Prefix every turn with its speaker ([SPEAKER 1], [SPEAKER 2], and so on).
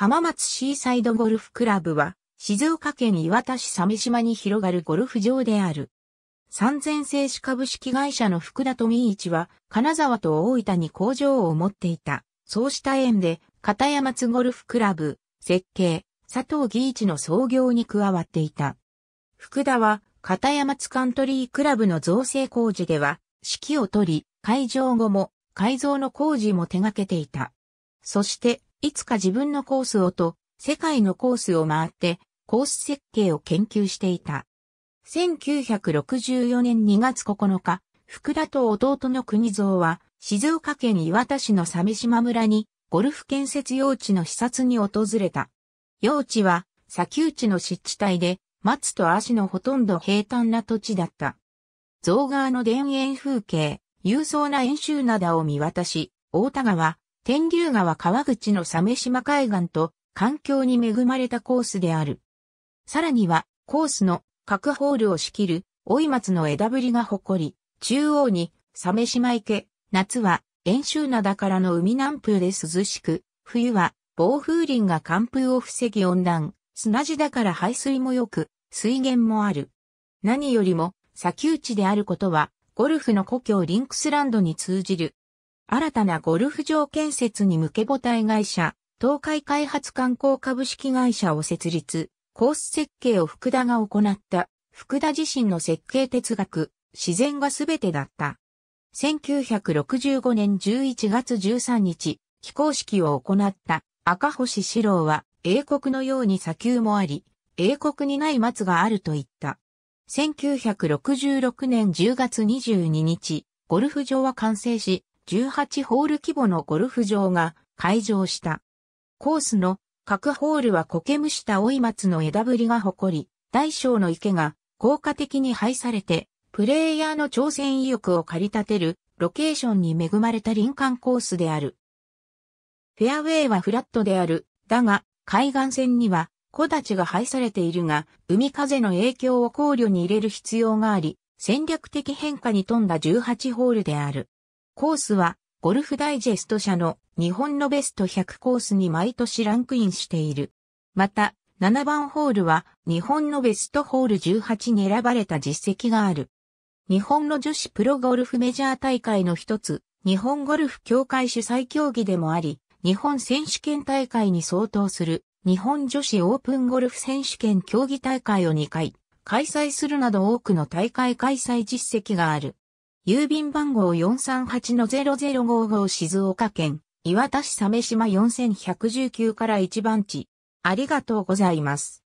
[SPEAKER 1] 浜松シーサイドゴルフクラブは、静岡県岩田市鮫島に広がるゴルフ場である。三千製紙株式会社の福田富一は、金沢と大分に工場を持っていた。そうした縁で、片山津ゴルフクラブ、設計、佐藤義一の創業に加わっていた。福田は、片山津カントリークラブの造成工事では、指揮を取り、会場後も、改造の工事も手掛けていた。そして、いつか自分のコースをと、世界のコースを回って、コース設計を研究していた。1964年2月9日、福田と弟の国蔵は、静岡県岩田市の鮫島村に、ゴルフ建設用地の視察に訪れた。用地は、砂丘地の湿地帯で、松と足のほとんど平坦な土地だった。象川の田園風景、勇壮な遠州灘を見渡し、大田川、天竜川川口の鮫島海岸と環境に恵まれたコースである。さらには、コースの各ホールを仕切る、追い松の枝ぶりが誇り、中央に、鮫島池、夏は、遠州灘からの海南風で涼しく、冬は、暴風林が寒風を防ぎ温暖、砂地だから排水も良く、水源もある。何よりも、砂丘地であることは、ゴルフの故郷リンクスランドに通じる新たなゴルフ場建設に向け母体会社、東海開発観光株式会社を設立、コース設計を福田が行った、福田自身の設計哲学、自然がすべてだった。1965年11月13日、非公式を行った赤星志郎は、英国のように砂丘もあり、英国にない松があると言った。1966年10月22日、ゴルフ場は完成し、18ホール規模のゴルフ場が開場した。コースの各ホールは苔むした老い松の枝ぶりが誇り、大小の池が効果的に配されて、プレイヤーの挑戦意欲を駆り立てるロケーションに恵まれた林間コースである。フェアウェイはフラットである。だが、海岸線には木立が配されているが、海風の影響を考慮に入れる必要があり、戦略的変化に富んだ18ホールである。コースは、ゴルフダイジェスト社の日本のベスト100コースに毎年ランクインしている。また、7番ホールは日本のベストホール18に選ばれた実績がある。日本の女子プロゴルフメジャー大会の一つ、日本ゴルフ協会主催競技でもあり、日本選手権大会に相当する日本女子オープンゴルフ選手権競技大会を2回開催するなど多くの大会開催実績がある。郵便番号438-0055静岡県、磐田市鮫島4119から1番地。ありがとうございます。